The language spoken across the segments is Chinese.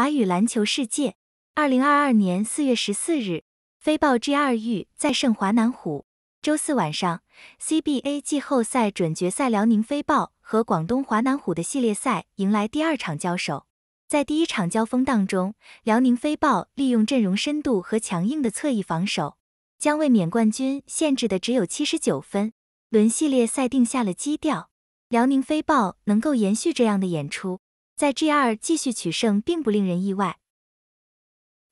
华语篮球世界，二零二二年四月十四日，飞豹 G 二遇再胜华南虎。周四晚上，CBA 季后赛准决赛辽宁飞豹和广东华南虎的系列赛迎来第二场交手。在第一场交锋当中，辽宁飞豹利用阵容深度和强硬的侧翼防守，将卫冕冠军限制的只有七十九分，轮系列赛定下了基调。辽宁飞豹能够延续这样的演出。在 G 二继续取胜并不令人意外。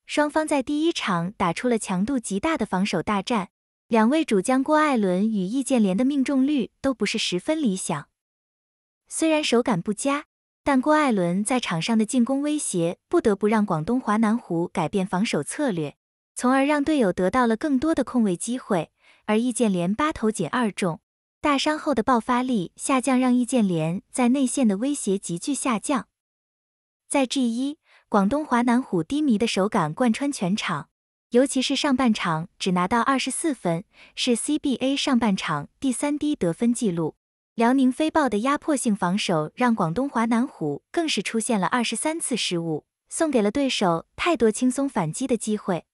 双方在第一场打出了强度极大的防守大战，两位主将郭艾伦与易建联的命中率都不是十分理想。虽然手感不佳，但郭艾伦在场上的进攻威胁不得不让广东华南虎改变防守策略，从而让队友得到了更多的控位机会。而易建联八投仅二中，大伤后的爆发力下降让易建联在内线的威胁急剧下降。在 G 一，广东华南虎低迷的手感贯穿全场，尤其是上半场只拿到二十四分，是 CBA 上半场第三低得分记录。辽宁飞豹的压迫性防守让广东华南虎更是出现了二十三次失误，送给了对手太多轻松反击的机会。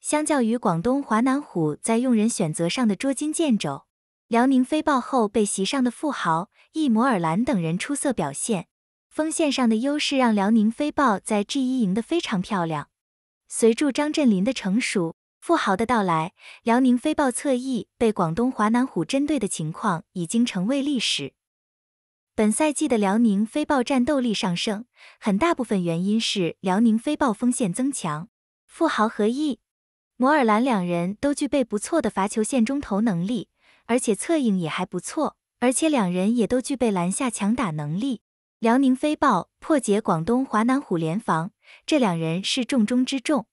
相较于广东华南虎在用人选择上的捉襟见肘，辽宁飞豹后被席上的富豪、易摩尔兰等人出色表现。锋线上的优势让辽宁飞豹在 G1 赢得非常漂亮。随着张镇麟的成熟，富豪的到来，辽宁飞豹侧翼被广东华南虎针对的情况已经成为历史。本赛季的辽宁飞豹战斗力上升，很大部分原因是辽宁飞豹锋线增强。富豪和易摩尔兰两人都具备不错的罚球线中投能力，而且策应也还不错，而且两人也都具备篮下强打能力。辽宁飞豹破解广东华南虎联防，这两人是重中之重。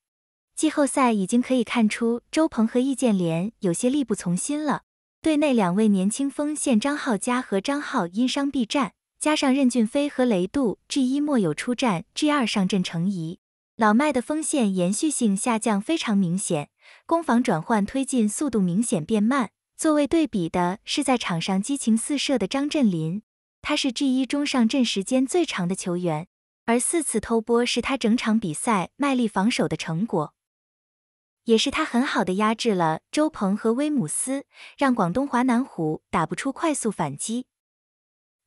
季后赛已经可以看出，周鹏和易建联有些力不从心了。队内两位年轻锋线张浩佳和张浩因伤避战，加上任骏飞和雷杜 G 一莫有出战，G 二上阵成疑。老麦的锋线延续性下降非常明显，攻防转换推进速度明显变慢。作为对比的是，在场上激情四射的张镇麟。他是 G 一中上阵时间最长的球员，而四次偷波是他整场比赛卖力防守的成果，也是他很好的压制了周鹏和威姆斯，让广东华南虎打不出快速反击。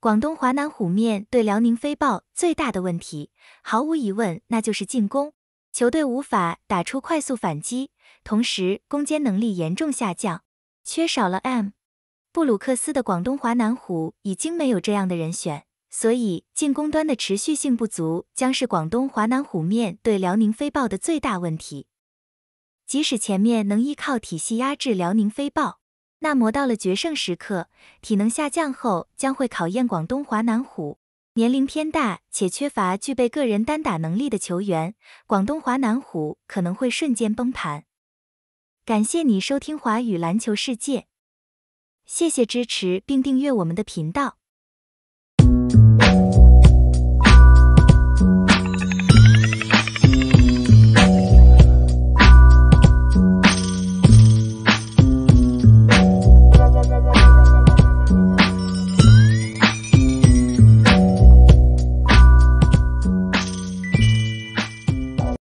广东华南虎面对辽宁飞豹最大的问题，毫无疑问那就是进攻，球队无法打出快速反击，同时攻坚能力严重下降，缺少了 M。布鲁克斯的广东华南虎已经没有这样的人选，所以进攻端的持续性不足将是广东华南虎面对辽宁飞豹的最大问题。即使前面能依靠体系压制辽宁飞豹，那磨到了决胜时刻，体能下降后将会考验广东华南虎。年龄偏大且缺乏具备个人单打能力的球员，广东华南虎可能会瞬间崩盘。感谢你收听华语篮球世界。谢谢支持并订阅我们的频道。